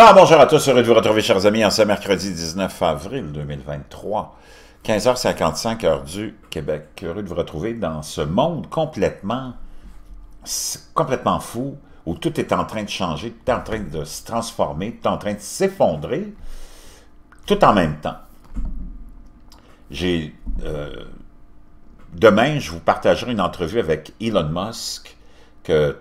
Alors, bonjour à tous, heureux de vous retrouver, chers amis, en ce mercredi 19 avril 2023, 15h55, heure du Québec. Heureux de vous retrouver dans ce monde complètement, complètement fou, où tout est en train de changer, tout est en train de se transformer, tout est en train de s'effondrer, tout en même temps. J'ai... Euh, demain, je vous partagerai une entrevue avec Elon Musk, que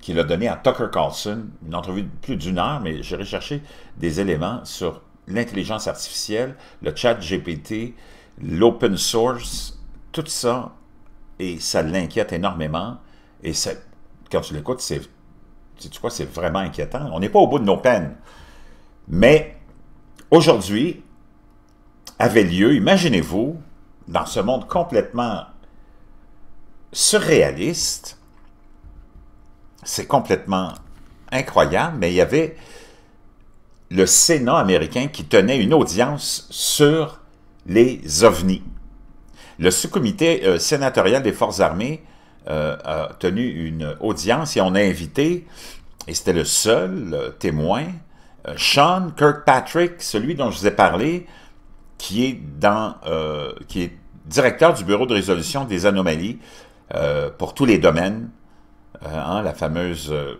qu'il a donné à Tucker Carlson, une entrevue de plus d'une heure, mais j'ai recherché des éléments sur l'intelligence artificielle, le chat GPT, l'open source, tout ça, et ça l'inquiète énormément. Et ça, quand tu l'écoutes, c'est, tu c'est vraiment inquiétant. On n'est pas au bout de nos peines. Mais aujourd'hui, avait lieu, imaginez-vous, dans ce monde complètement surréaliste, c'est complètement incroyable, mais il y avait le Sénat américain qui tenait une audience sur les ovnis. Le sous-comité euh, sénatorial des Forces armées euh, a tenu une audience et on a invité, et c'était le seul euh, témoin, Sean Kirkpatrick, celui dont je vous ai parlé, qui est, dans, qui est directeur du Bureau de résolution des anomalies pour tous les domaines euh, hein, la fameuse euh,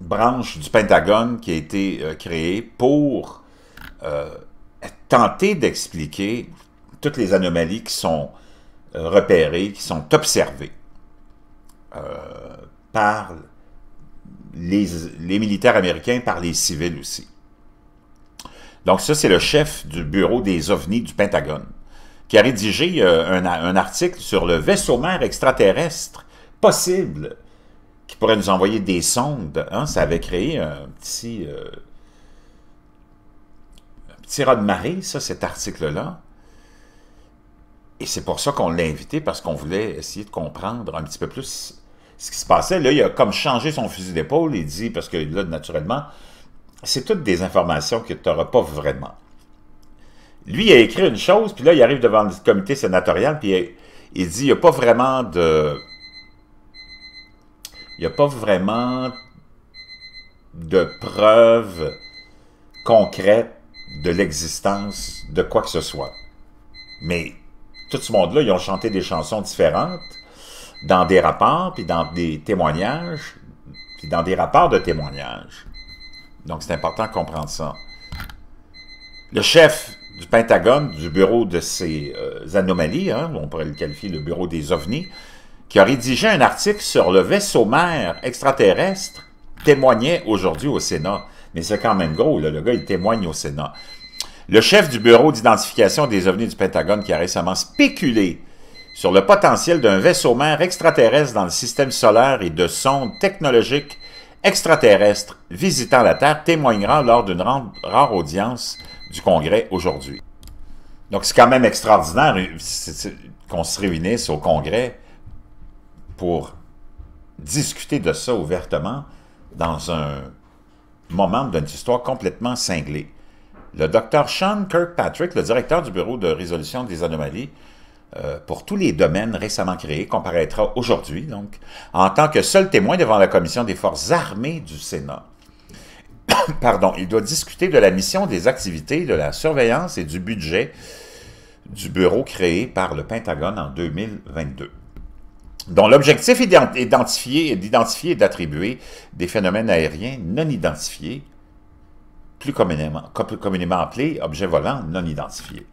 branche du Pentagone qui a été euh, créée pour tenter d'expliquer toutes les anomalies qui sont repérées, qui sont observées par les, militaires américains, par les civils aussi. Donc ça, c'est le chef du bureau des ovnis du Pentagone, qui a rédigé un, article sur le vaisseau mère extraterrestre possible qui pourrait nous envoyer des sondes. Hein. Ça avait créé un petit, euh, un petit rat de marée, ça, cet article-là. Et c'est pour ça qu'on l'a invité, parce qu'on voulait essayer de comprendre un petit peu plus ce qui se passait. Là, il a comme changé son fusil d'épaule, il dit, parce que là, naturellement, c'est toutes des informations que tu n'auras pas vraiment. Lui, il a écrit une chose, puis là, il arrive devant le comité sénatorial, puis il, il dit, il n'y a pas vraiment de il n'y a pas vraiment de preuves concrètes de l'existence de quoi que ce soit. Mais tout ce monde-là, ils ont chanté des chansons différentes dans des rapports, puis dans des témoignages, puis dans des rapports de témoignages. Donc, c'est important de comprendre ça. Le chef du Pentagone, du bureau de ces euh, anomalies, hein, on pourrait le qualifier le bureau des ovnis, qui a rédigé un article sur le vaisseau-mère extraterrestre, témoignait aujourd'hui au Sénat. Mais c'est quand même gros, le gars, il témoigne au Sénat. Le chef du Bureau d'identification des ovnis du Pentagone qui a récemment spéculé sur le potentiel d'un vaisseau-mère extraterrestre dans le système solaire et de sondes technologiques extraterrestres visitant la Terre témoignera lors d'une rare audience du Congrès aujourd'hui. Donc c'est quand même extraordinaire euh, qu'on se réunisse au Congrès pour discuter de ça ouvertement dans un moment d'une histoire complètement cinglée. Le docteur Sean Kirkpatrick, le directeur du Bureau de résolution des anomalies, euh, pour tous les domaines récemment créés, comparaîtra aujourd'hui, donc, en tant que seul témoin devant la Commission des forces armées du Sénat. Pardon, il doit discuter de la mission des activités, de la surveillance et du budget du bureau créé par le Pentagone en 2022 dont l'objectif est d'identifier et d'attribuer des phénomènes aériens non identifiés, plus communément, communément appelés objets volants non identifiés.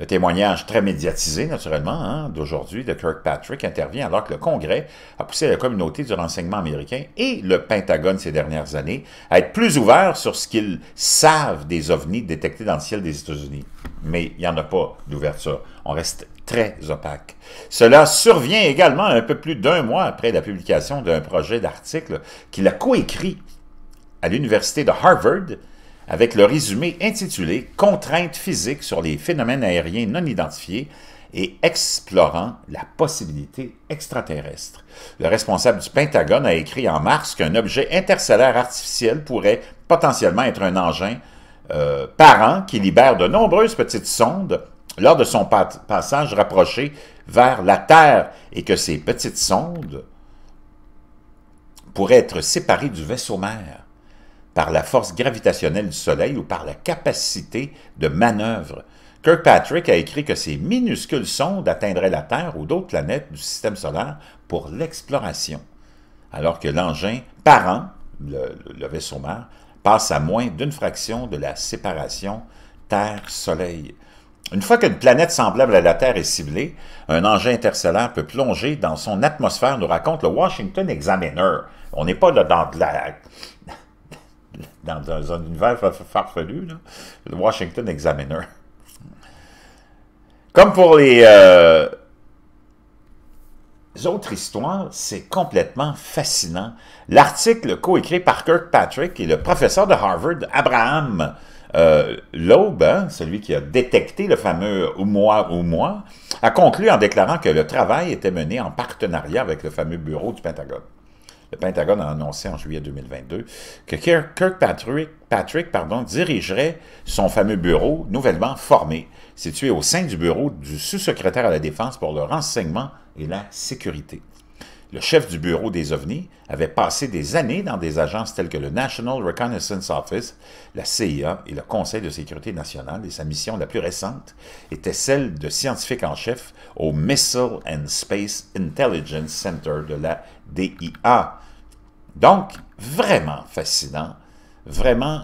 Le témoignage très médiatisé, naturellement, hein, d'aujourd'hui de Kirkpatrick intervient alors que le Congrès a poussé la communauté du renseignement américain et le Pentagone ces dernières années à être plus ouvert sur ce qu'ils savent des ovnis détectés dans le ciel des États-Unis. Mais il n'y en a pas d'ouverture. On reste très opaque. Cela survient également un peu plus d'un mois après la publication d'un projet d'article qu'il a coécrit à l'université de Harvard avec le résumé intitulé Contraintes physiques sur les phénomènes aériens non identifiés et explorant la possibilité extraterrestre. Le responsable du Pentagone a écrit en mars qu'un objet interstellaire artificiel pourrait potentiellement être un engin euh, parent qui libère de nombreuses petites sondes lors de son passage rapproché vers la Terre et que ces petites sondes pourraient être séparées du vaisseau mère par la force gravitationnelle du Soleil ou par la capacité de manœuvre. Kirkpatrick a écrit que ces minuscules sondes atteindraient la Terre ou d'autres planètes du système solaire pour l'exploration, alors que l'engin parent, le, vaisseau-mère, passe à moins d'une fraction de la séparation Terre-Soleil. Une fois qu'une planète semblable à la Terre est ciblée, un engin interstellaire peut plonger dans son atmosphère, nous raconte le Washington Examiner. On n'est pas là dans de la dans un, univers farfelu, le Washington Examiner. Comme pour les, euh, autres histoires, c'est complètement fascinant. L'article coécrit par Kirkpatrick et le professeur de Harvard, Abraham euh, Loeb, hein, celui qui a détecté le fameux « ou moi, ou moi », a conclu en déclarant que le travail était mené en partenariat avec le fameux bureau du Pentagone. Le Pentagone a annoncé en juillet 2022 que Kirkpatrick Patrick, dirigerait son fameux bureau nouvellement formé, situé au sein du bureau du sous-secrétaire à la Défense pour le renseignement et la sécurité. Le chef du bureau des ovnis avait passé des années dans des agences telles que le National Reconnaissance Office, la CIA et le Conseil de sécurité nationale, et sa mission la plus récente était celle de scientifique en chef au Missile and Space Intelligence Center de la DIA. Donc, vraiment fascinant, vraiment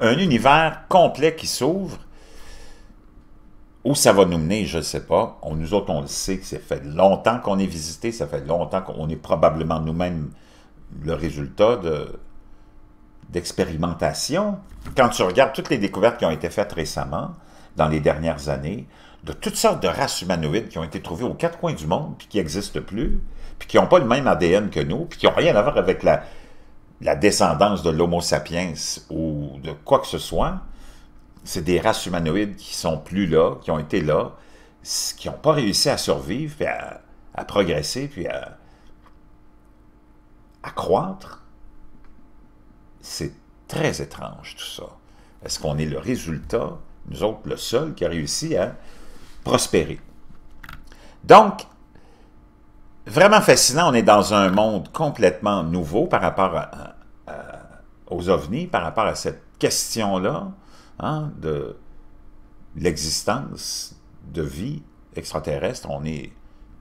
un univers complet qui s'ouvre. Où ça va nous mener, je ne sais pas. On, nous autres, on le sait que ça fait longtemps qu'on est visité, ça fait longtemps qu'on est probablement nous-mêmes le résultat d'expérimentation. Quand tu regardes toutes les découvertes qui ont été faites récemment, dans les dernières années, de toutes sortes de races humanoïdes qui ont été trouvées aux quatre coins du monde, puis qui n'existent plus, puis qui n'ont pas le même ADN que nous, puis qui n'ont rien à voir avec la, la descendance de l'Homo sapiens ou de quoi que ce soit. C'est des races humanoïdes qui sont plus là, qui ont été là, qui n'ont pas réussi à survivre, puis à, progresser, puis à, à croître. C'est très étrange tout ça. Est-ce qu'on est le résultat, nous autres, le seul qui a réussi à prospérer. Donc, vraiment fascinant, on est dans un monde complètement nouveau par rapport aux ovnis, par rapport à cette question-là hein, de l'existence de vie extraterrestre. On est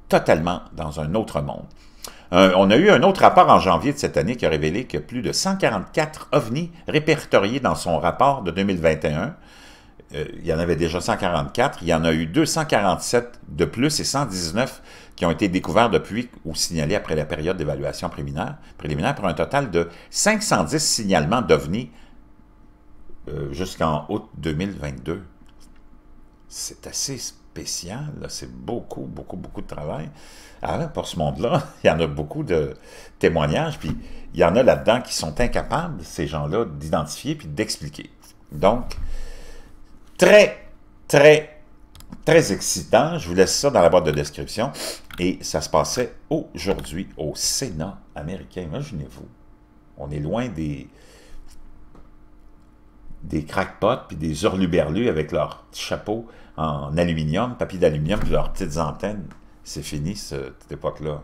totalement dans un autre monde. Euh, on a eu un autre rapport en janvier de cette année qui a révélé que plus de 144 ovnis répertoriés dans son rapport de 2021 euh, il y en avait déjà 144, il y en a eu 247 de plus et 119 qui ont été découverts depuis ou signalés après la période d'évaluation préliminaire, préliminaire pour un total de 510 signalements d'OVNI euh, jusqu'en août 2022. C'est assez spécial, c'est beaucoup, beaucoup, beaucoup de travail. Alors, ah, pour ce monde-là, il y en a beaucoup de témoignages, puis il y en a là-dedans qui sont incapables, ces gens-là, d'identifier puis d'expliquer. Donc, Très, très, très excitant. Je vous laisse ça dans la boîte de description. Et ça se passait aujourd'hui au Sénat américain. Imaginez-vous, on est loin des des crackpots puis des hurluberlus avec leurs chapeaux en aluminium, papier d'aluminium puis leurs petites antennes. C'est fini, cette époque-là.